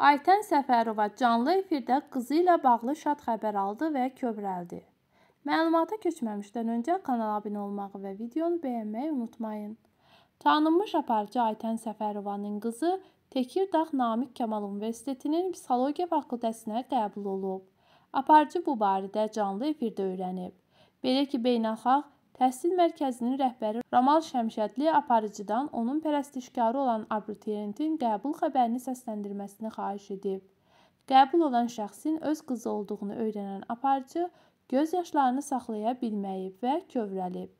Aytən Səfərova canlı efirdə qızı ilə bağlı şad xəbər aldı və kövrəldi. Məlumata keçməmişdən öncə kanala abunə olmağı və videonu bəyənməyi unutmayın. Tanınmış aparıcı Aytən Səfərovanın qızı Tekirdağ Namik Kamal Universitetinin psixologiya fakültəsinə qəbul olub. Aparıcı bu barədə canlı efirdə öyrənib. Belə ki, beynəlxalq Təhsil mərkəzinin rəhbəri Ramal Şəmşədli aparıcıdan onun pərəstişkarı olan abituriyentin qəbul xəbərini səsləndirməsini xahiş edib. Qəbul olan şəxsin öz qızı olduğunu öyrənən aparıcı göz yaşlarını saxlaya bilməyib və kövrəlib.